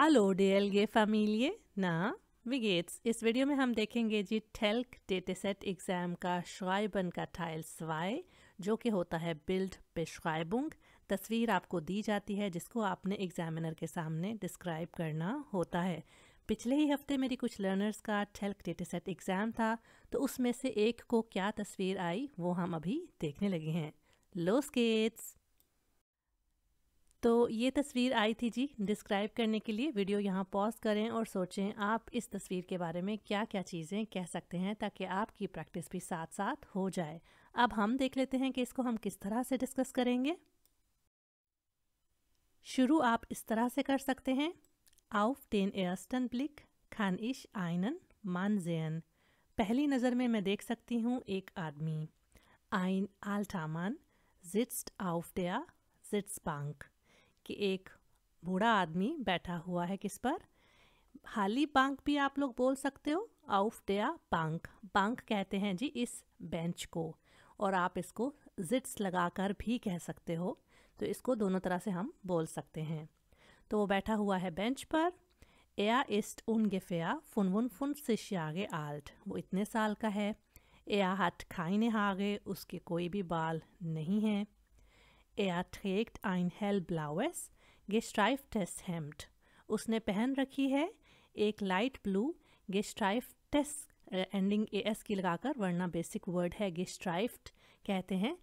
Hello D फैमिलिए ना widgets इस video में हम देखेंगे जी टेल्क सेट एग्ज़ाम का श्राइबन का टाइल स्वाय जो कि होता है बिल्ड बेश्राइबुंग तस्वीर आपको दी जाती है जिसको आपने एग्जामिनर के सामने डिस्क्राइब करना होता है पिछले ही हफ्ते मेरी कुछ लर्नर्स का टेल्क सेट एग्ज़ाम था तो उसमें से एक को क्या तस्वीर आई वो हम अभी देखने लगे हैं लो स्केट्स तो ये तस्वीर आई थी जी डिस्क्राइब करने के लिए वीडियो यहाँ पॉज करें और सोचें आप इस तस्वीर के बारे में क्या क्या चीज़ें कह सकते हैं ताकि आपकी प्रैक्टिस भी साथ साथ हो जाए अब हम देख लेते हैं कि इसको हम किस तरह से डिस्कस करेंगे शुरू आप इस तरह से कर सकते हैं आउफ टेन ersten ब्लिक खान इश आइनन मान पहली नज़र में मैं देख सकती हूँ एक आदमी. आइन आल्टामान जिट्स आउफ auf der कि एक बूढ़ा आदमी बैठा हुआ है किस पर हाली बांक भी आप लोग बोल सकते हो आउफ डे बांक बांक कहते हैं जी इस बेंच को और आप इसको जिट्स लगाकर भी कह सकते हो तो इसको दोनों तरह से हम बोल सकते हैं तो वो बैठा हुआ है बेंच पर एआ इस्ट उन गेफेया फुन वन फुन सिश्यागे आल्ट वो इतने साल का है एया हट खाई ने हागे उसके कोई भी बाल नहीं हैं Er trägt ein hellblaues, gestreiftes Hemd. उसने पहन रखी है एक लाइट ब्लू गेस्ट्राइफ्टेस एंडिंग ए एस की लगाकर वरना बेसिक वर्ड है गेस्ट्राइफ्ट कहते हैं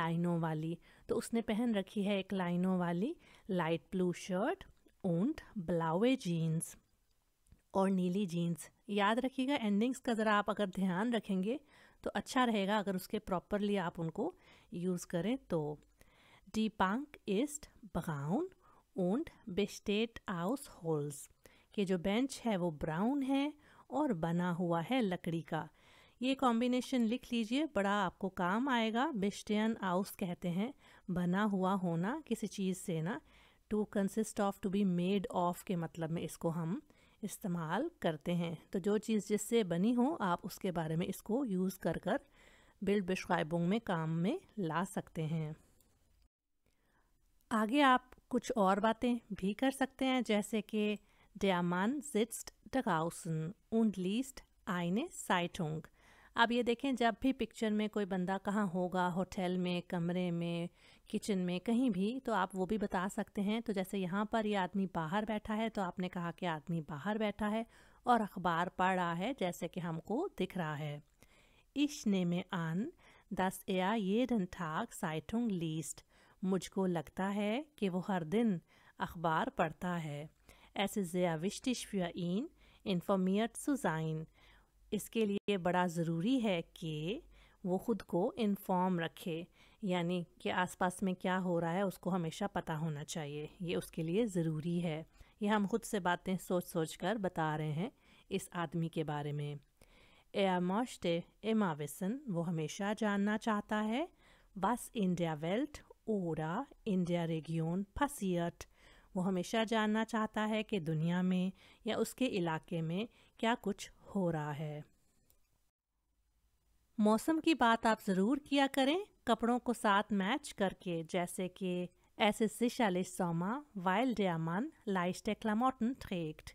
लाइनों वाली तो उसने पहन रखी है एक लाइनों वाली लाइट ब्लू शर्ट ऊंट ब्लाउे जीन्स और नीली जीन्स याद रखिएगा एंडिंग्स का ज़रा आप अगर ध्यान रखेंगे तो अच्छा रहेगा अगर उसके प्रॉपरली आप उनको यूज़ करें तो Die Bank ist braun und besteht aus Holz कि जो बेंच है वो ब्राउन है और बना हुआ है लकड़ी का ये कॉम्बिनेशन लिख लीजिए बड़ा आपको काम आएगा बिस्टियन आउस कहते हैं बना हुआ होना किसी चीज़ से ना to consist of to be made of के मतलब में इसको हम इस्तेमाल करते हैं तो जो चीज़ जिससे बनी हो आप उसके बारे में इसको यूज़ कर कर बिल्ड बिशवाइबोंग में काम में ला सकते हैं आगे आप कुछ और बातें भी कर सकते हैं जैसे कि डयामान Mann sitzt उन लीस्ट liest eine Zeitung. अब ये देखें जब भी पिक्चर में कोई बंदा कहाँ होगा होटल में कमरे में किचन में कहीं भी तो आप वो भी बता सकते हैं तो जैसे यहाँ पर ये आदमी बाहर बैठा है तो आपने कहा कि आदमी बाहर बैठा है और अखबार पढ़ रहा है जैसे कि हमको दिख रहा है इश ने में आन दस एन ठाक साइटोंग लीस्ट मुझको लगता है कि वो हर दिन अखबार पढ़ता है ऐसे ज़िया विश्टिश इन्फॉर्मियट सुजाइन इसके लिए बड़ा ज़रूरी है कि वो ख़ुद को इन्फॉर्म रखे यानी कि आसपास में क्या हो रहा है उसको हमेशा पता होना चाहिए ये उसके लिए ज़रूरी है ये हम खुद से बातें सोच सोच कर बता रहे हैं इस आदमी के बारे में एया ए एमाविसन वो हमेशा जानना चाहता है बस इंडिया वेल्ट oder in der Region वो हमेशा जानना चाहता है कि दुनिया में या उसके इलाके में क्या कुछ हो रहा है मौसम की बात आप ज़रूर किया करें कपड़ों को साथ मैच करके जैसे कि एस एस सोमा वाइल्ड डेमन लाइस्ट क्लामोटन थ्रेक्ट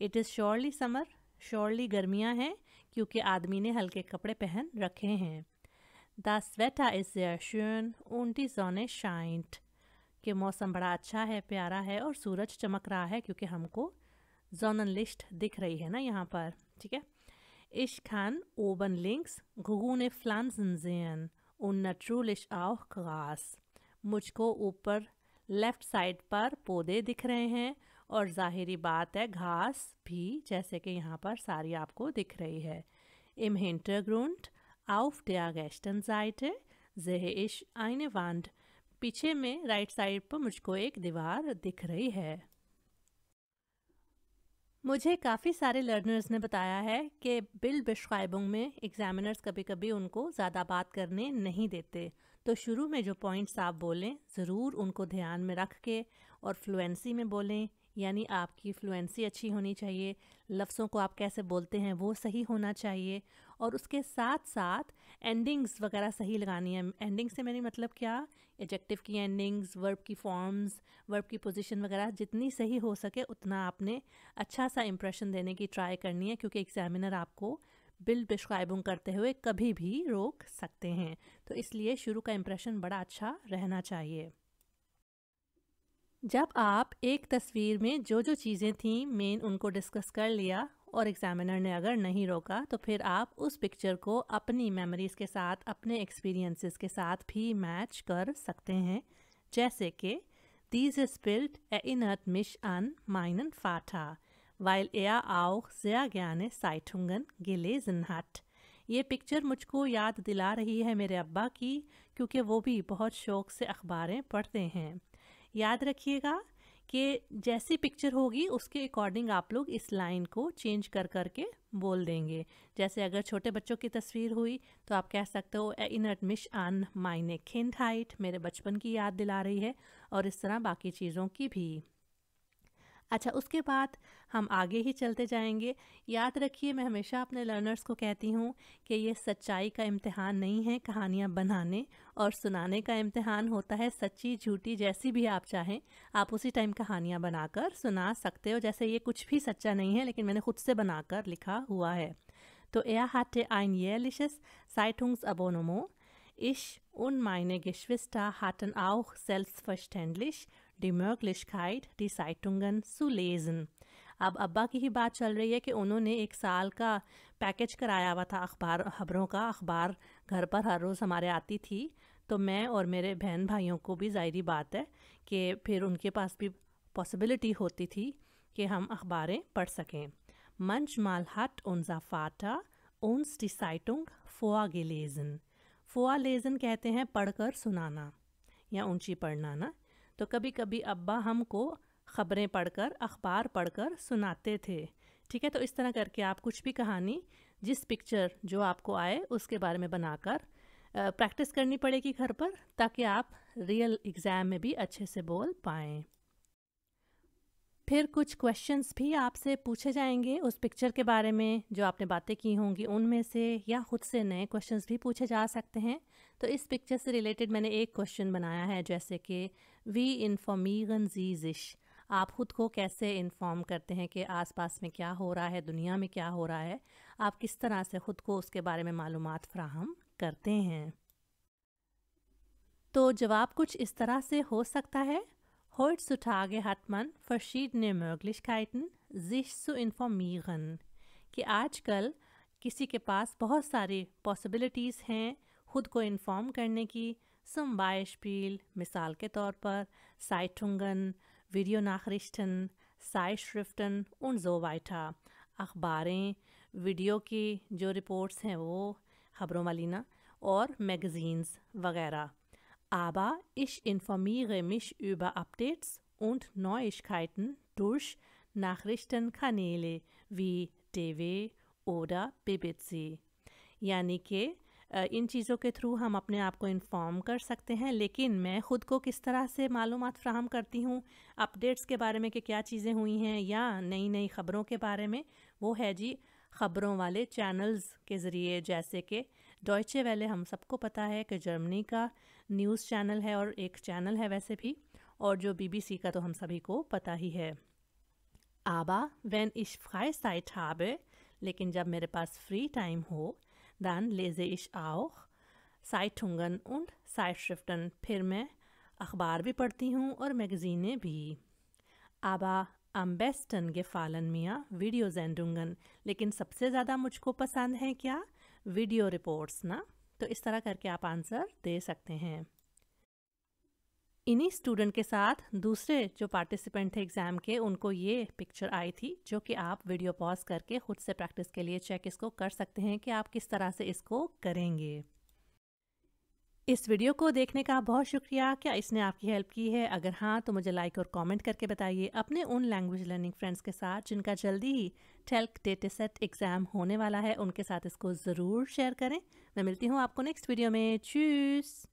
it is surely summer surely गर्मियाँ हैं क्योंकि आदमी ने हल्के कपड़े पहन रखे हैं Das Wetter ist sehr schön und die Sonne scheint. कि मौसम बड़ा अच्छा है प्यारा है और सूरज चमक रहा है क्योंकि हमको जोनन लिस्ट दिख रही है ना यहाँ पर ठीक है इश kann oben links grüne Pflanzen sehen und natürlich auch मुझको ऊपर लेफ़्ट साइड पर पौधे दिख रहे हैं और ज़ाहरी बात है घास भी जैसे कि यहाँ पर सारी आपको दिख रही है इम हिंटरग्रुंड Auf der rechten Seite sehe ich eine Wand. पीछे में राइट साइड पर मुझको एक दीवार दिख रही है मुझे काफ़ी सारे लर्नर्स ने बताया है कि बिल बिश्वाइबोंग में एग्जामिनर्स कभी कभी उनको ज़्यादा बात करने नहीं देते तो शुरू में जो पॉइंट्स आप बोलें ज़रूर उनको ध्यान में रख के और फ्लुएंसी में बोलें यानी आपकी फ्लुएंसी अच्छी होनी चाहिए लफ्ज़ों को आप कैसे बोलते हैं वो सही होना चाहिए और उसके साथ साथ एंडिंग्स वगैरह सही लगानी है एंडिंग से मेरी मतलब क्या एजेक्टिव की एंडिंग्स वर्ब की फॉर्म्स वर्ब की पोजीशन वगैरह जितनी सही हो सके उतना आपने अच्छा सा इम्प्रेशन देने की ट्राई करनी है क्योंकि एग्जामिनर आपको बिल पेशकायबुंग करते हुए कभी भी रोक सकते हैं तो इसलिए शुरू का इम्प्रेशन बड़ा अच्छा रहना चाहिए जब आप एक तस्वीर में जो जो चीज़ें थीं मेन उनको डिस्कस कर लिया और एग्जामिनर ने अगर नहीं रोका तो फिर आप उस पिक्चर को अपनी मेमोरीज़ के साथ अपने एक्सपीरियंसेस के साथ भी मैच कर सकते हैं जैसे कि दीज इज बिल्ट मिश अन माइन meinen वाइल weil er जया sehr gerne Zeitungen गिले जन्हाट ये पिक्चर मुझको याद दिला रही है मेरे अब्बा की क्योंकि वो भी बहुत शौक से अखबारें पढ़ते हैं याद रखिएगा कि जैसी पिक्चर होगी उसके अकॉर्डिंग आप लोग इस लाइन को चेंज कर कर के बोल देंगे जैसे अगर छोटे बच्चों की तस्वीर हुई तो आप कह सकते हो इन एडमिश आन माइने खिंड हाइट मेरे बचपन की याद दिला रही है और इस तरह बाकी चीज़ों की भी अच्छा उसके बाद हम आगे ही चलते जाएंगे याद रखिए मैं हमेशा अपने लर्नर्स को कहती हूँ कि ये सच्चाई का इम्तहान नहीं है कहानियाँ बनाने और सुनाने का इम्तहान होता है सच्ची झूठी जैसी भी आप चाहें आप उसी टाइम कहानियाँ बनाकर सुना सकते हो जैसे ये कुछ भी सच्चा नहीं है लेकिन मैंने खुद से बनाकर लिखा हुआ है तो ए आइन ये लिशस साइटुंग्स ein इश उन Ich गिश्विस्टा हाटन आउ hatten फर्स्ट हैंडलिश die Möglichkeit, die Zeitungen zu lesen. अब अब्बा की ही बात चल रही है कि उन्होंने एक साल का पैकेज कराया हुआ था अखबार खबरों का अखबार घर पर हर रोज़ हमारे आती थी तो मैं और मेरे बहन भाइयों को भी ज़ाहरी बात है कि फिर उनके पास भी पॉसिबिलिटी होती थी कि हम अखबारें पढ़ सकें मंच माल हट Manchmal उन्स डी साइटुंग फ़ोआ गे लेजन फोआ लेजन कहते हैं पढ़कर सुनाना या ऊंची पढ़ना ना तो कभी कभी अब्बा हमको ख़बरें पढ़कर अखबार पढ़कर सुनाते थे ठीक है तो इस तरह करके आप कुछ भी कहानी जिस पिक्चर जो आपको आए उसके बारे में बनाकर प्रैक्टिस करनी पड़ेगी घर पर ताकि आप रियल एग्ज़ाम में भी अच्छे से बोल पाएँ फिर कुछ क्वेश्चंस भी आपसे पूछे जाएंगे उस पिक्चर के बारे में जो आपने बातें की होंगी उनमें से या खुद से नए क्वेश्चंस भी पूछे जा सकते हैं तो इस पिक्चर से रिलेटेड मैंने एक क्वेश्चन बनाया है जैसे कि वी इन्फॉर्मीगन जीजिश आप खुद को कैसे इन्फॉर्म करते हैं कि आसपास में क्या हो रहा है दुनिया में क्या हो रहा है आप किस तरह से ख़ुद को उसके बारे में मालूम फ्राहम करते हैं तो जवाब कुछ इस तरह से हो सकता है Heutzutage hat man verschiedene Möglichkeiten, sich zu informieren, कि आजकल किसी के पास बहुत सारी पॉसिबिलिटीज़ हैं खुद को इन्फॉर्म करने की zum Beispiel मिसाल के तौर पर Zeitungen, Videonachrichten, Zeitschriften und so weiter. अखबारें वीडियो की जो रिपोर्ट्स हैं वो खबरों वाली ना और मैगज़ीन्स वगैरह aber ich informiere mich über Updates und Neuigkeiten durch Nachrichtenkanäle wie DW oder BBC. यानी कि इन चीज़ों के थ्रू हम अपने आप को इन्फॉर्म कर सकते हैं लेकिन मैं ख़ुद को किस तरह से मालूम फ्राहम करती हूँ अपडेट्स के बारे में कि क्या चीज़ें हुई हैं या नई नई ख़बरों के बारे में वो है जी ख़बरों वाले चैनल्स के ज़रिए जैसे कि डॉयचे वैले हम सबको पता है कि जर्मनी का न्यूज़ चैनल है और एक चैनल है वैसे भी और जो बीबीसी का तो हम सभी को पता ही है आबा वैन इश फ्राई साइट हाबे लेकिन जब मेरे पास फ्री टाइम हो दान लेजे इश आओ साइटुंगन उन्ड साइट शिफ्टन फिर मैं अखबार भी पढ़ती हूँ और मैगज़ीनें भी आबा अम्बेस्टन के फालन मियाँ वीडियो जेंडुंगन लेकिन सबसे ज़्यादा मुझको पसंद है क्या वीडियो रिपोर्ट्स ना तो इस तरह करके आप आंसर दे सकते हैं इन्हीं स्टूडेंट के साथ दूसरे जो पार्टिसिपेंट थे एग्ज़ाम के उनको ये पिक्चर आई थी जो कि आप वीडियो पॉज करके ख़ुद से प्रैक्टिस के लिए चेक इसको कर सकते हैं कि आप किस तरह से इसको करेंगे इस वीडियो को देखने का बहुत शुक्रिया क्या इसने आपकी हेल्प की है अगर हाँ तो मुझे लाइक और कमेंट करके बताइए अपने उन लैंग्वेज लर्निंग फ्रेंड्स के साथ जिनका जल्दी ही टेल्क सेट एग्ज़ाम होने वाला है उनके साथ इसको ज़रूर शेयर करें मैं मिलती हूँ आपको नेक्स्ट वीडियो में चूज़